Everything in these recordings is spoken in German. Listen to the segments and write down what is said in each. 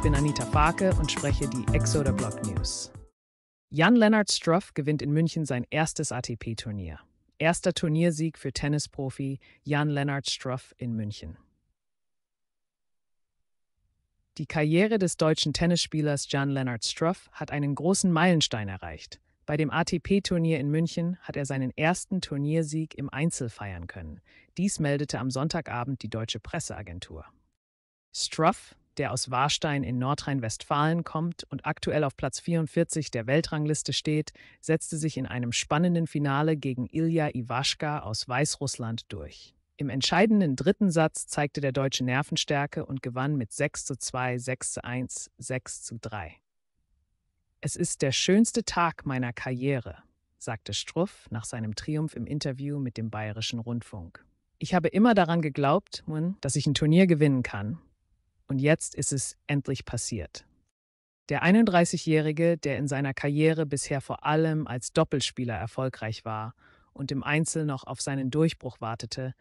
Ich bin Anita Farke und spreche die Exoder Block News. Jan-Lennart Struff gewinnt in München sein erstes ATP-Turnier. Erster Turniersieg für Tennisprofi Jan-Lennart Struff in München. Die Karriere des deutschen Tennisspielers Jan-Lennart Struff hat einen großen Meilenstein erreicht. Bei dem ATP-Turnier in München hat er seinen ersten Turniersieg im Einzel feiern können. Dies meldete am Sonntagabend die deutsche Presseagentur. Struff, der aus Warstein in Nordrhein-Westfalen kommt und aktuell auf Platz 44 der Weltrangliste steht, setzte sich in einem spannenden Finale gegen Ilya Iwaschka aus Weißrussland durch. Im entscheidenden dritten Satz zeigte der Deutsche Nervenstärke und gewann mit 6 zu 2, 6 zu 1, 6 zu 3. Es ist der schönste Tag meiner Karriere, sagte Struff nach seinem Triumph im Interview mit dem Bayerischen Rundfunk. Ich habe immer daran geglaubt, dass ich ein Turnier gewinnen kann, und jetzt ist es endlich passiert. Der 31-Jährige, der in seiner Karriere bisher vor allem als Doppelspieler erfolgreich war und im Einzel noch auf seinen Durchbruch wartete,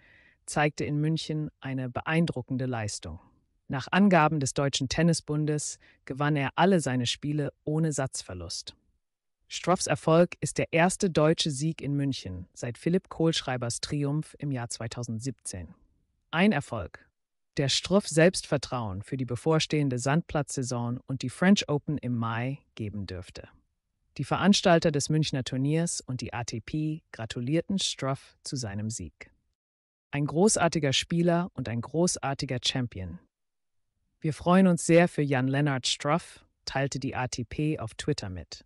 zeigte in München eine beeindruckende Leistung. Nach Angaben des Deutschen Tennisbundes gewann er alle seine Spiele ohne Satzverlust. Stroffs Erfolg ist der erste deutsche Sieg in München seit Philipp Kohlschreibers Triumph im Jahr 2017. Ein Erfolg, der Struff Selbstvertrauen für die bevorstehende Sandplatzsaison und die French Open im Mai geben dürfte. Die Veranstalter des Münchner Turniers und die ATP gratulierten Struff zu seinem Sieg. Ein großartiger Spieler und ein großartiger Champion. Wir freuen uns sehr für Jan-Lennart Struff, teilte die ATP auf Twitter mit.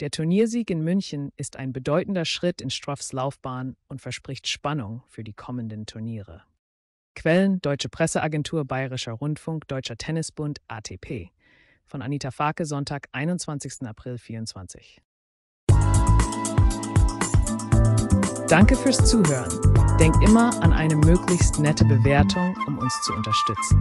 Der Turniersieg in München ist ein bedeutender Schritt in Struffs Laufbahn und verspricht Spannung für die kommenden Turniere. Quellen: Deutsche Presseagentur, Bayerischer Rundfunk, Deutscher Tennisbund, ATP. Von Anita Farke, Sonntag, 21. April 24. Danke fürs Zuhören. Denk immer an eine möglichst nette Bewertung, um uns zu unterstützen.